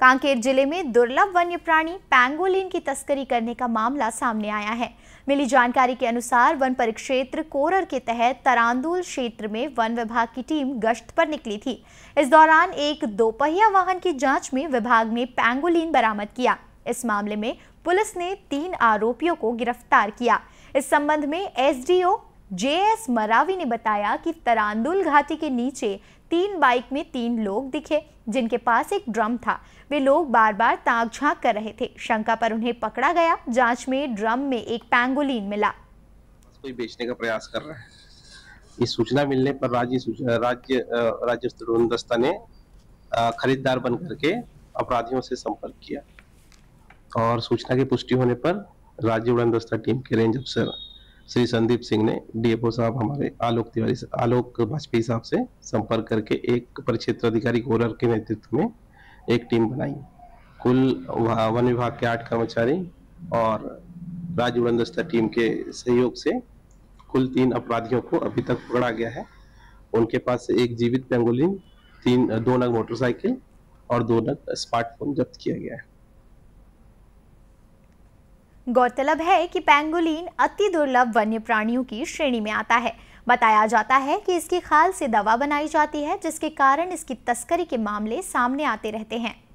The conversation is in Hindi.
कांकेर जिले में दुर्लभ वन्य प्राणी पैंगोलिन की तस्करी करने का मामला सामने आया है मिली जानकारी के अनुसार वन परिक्षेत्र कोरर के तहत तरांदुल क्षेत्र में वन विभाग की टीम गश्त पर निकली थी इस दौरान एक दोपहिया वाहन की जांच में विभाग ने पैंगोलिन बरामद किया इस मामले में पुलिस ने तीन आरोपियों को गिरफ्तार किया इस संबंध में एसडीओ जेएस मरावी ने बताया कि तरांदुल घाटी के नीचे तीन बाइक में तीन लोग दिखे जिनके पास एक ड्रम था वे लोग बार बार ताक झांक कर रहे थे शंका पर उन्हें पकड़ा गया जांच में ड्रम में एक पैंगोलिन मिला कोई बेचने का प्रयास कर रहा है इस सूचना मिलने पर राज्य राज्य राज्य दस्ता ने खरीदार बन करके अपराधियों से संपर्क किया और सूचना की पुष्टि होने पर राज्य उड़न दस्ता टीम के रेंज अफसर श्री संदीप सिंह ने डीएफओ साहब हमारे आलोक तिवारी आलोक वाजपेयी साहब से संपर्क करके एक परिक्षेत्र अधिकारी गोरर के नेतृत्व में एक टीम बनाई कुल वन विभाग के आठ कर्मचारी और राज्य उड़नदस्ता टीम के सहयोग से कुल तीन अपराधियों को अभी तक पकड़ा गया है उनके पास से एक जीवित पेंगोलिन तीन दो नग मोटरसाइकिल और दो नग स्मार्टफोन जब्त किया गया है गौरतलब है कि पेंगुलिन अति दुर्लभ वन्य प्राणियों की श्रेणी में आता है बताया जाता है कि इसकी खाल से दवा बनाई जाती है जिसके कारण इसकी तस्करी के मामले सामने आते रहते हैं